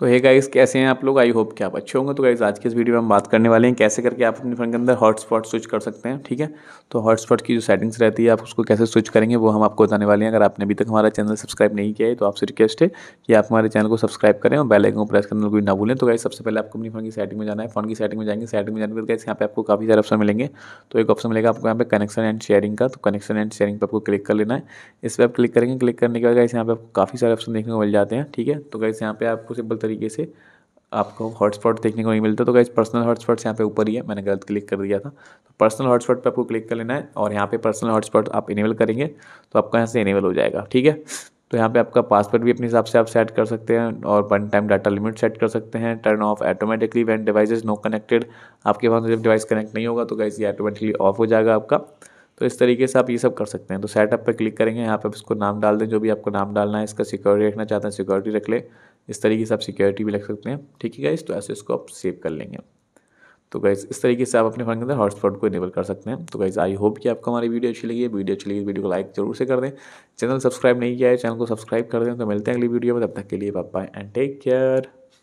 तो hey guys कैसे हैं आप लोग आई होप कि आप अच्छे होंगे तो गाइस आज के इस वीडियो में हम बात करने वाले हैं कैसे करके आप अपने फ़ोन के अंदर हॉटस्पॉट स्विच कर सकते हैं ठीक है तो हॉटस्पॉट की जो सेटिंग्स रहती है आप उसको कैसे स्विच करेंगे वो हम आपको बताने वाले हैं अगर आपने अभी तक हमारा चैनल सब्सक्राइब नहीं किया है तो आपसे रिक्वेस्ट है कि आप हमारे चैनल को सब्सक्राइब करें और बेलाइकन को प्रेस करने कोई ना भूलें तो गाइस सबसे पहले आपको अपनी फ़ोन की सेटिंग में जाना है फोन की सेटिंग में जाएंगे सेटिंग में जाने के गाइस यहाँ पे आपको काफ़ी सारे ऑप्शन मिलेंगे तो एक ऑप्शन मिलेगा आपको यहाँ पे कनेक्शन एंड शेयरिंग का तो कनेक्शन एंड शेयरिंग पर आपको क्लिक कर लेना है इस पर आप क्लिक करेंगे क्लिक करने के बाद गाइस यहाँ पे आपको काफ़ी सारे ऑप्शन देखने को मिल जाते हैं ठीक है तो गाइस यहाँ पे आपको सिंपल तरीके से आपको हॉटस्पॉट देखने को नहीं मिलता तो गाइज पर्सनल हॉटस्पॉट्स यहाँ पे ऊपर ही है मैंने गलत क्लिक कर दिया था तो पर्सनल हॉटस्पॉट पे आपको क्लिक कर लेना है और यहाँ पे पर्सनल हॉटस्पॉट आप इनेबल करेंगे तो आपका यहाँ से इनेबल हो जाएगा ठीक है तो यहाँ पे आपका पासवर्ड भी अपने हिसाब से आप सेट कर सकते हैं और one time data limit set कर सकते हैं turn off automatically when device no connected आपके पास जब डिवाइस कनेक्ट नहीं होगा तो गाइज ये ऑटोमेटिकली ऑफ हो जाएगा आपका तो इस तरीके से आप ये सब कर सकते हैं तो सेटअप पर क्लिक करेंगे यहाँ पर आप इसको नाम डाल दें जो भी आपको नाम डालना है इसका सिक्योरिटी रखना चाहते हैं सिक्योरिटी रख लें इस तरीके से आप सिक्योरिटी भी रख सकते हैं ठीक है गाइज तो ऐसे इसको आप सेव कर लेंगे तो गाइज इस तरीके से आप अपने फ़ोन के अंदर हॉटस्पॉट को इनेबल कर सकते हैं तो गाइज आई होप कि आपको हमारी वीडियो अच्छी लगी है वीडियो अच्छी लगी वीडियो तो को लाइक जरूर से कर दें चैनल सब्सक्राइब नहीं किया है चैनल को सब्सक्राइब कर दें तो मिलते हैं अगली वीडियो में तब तक के लिए बाय एंड टेक केयर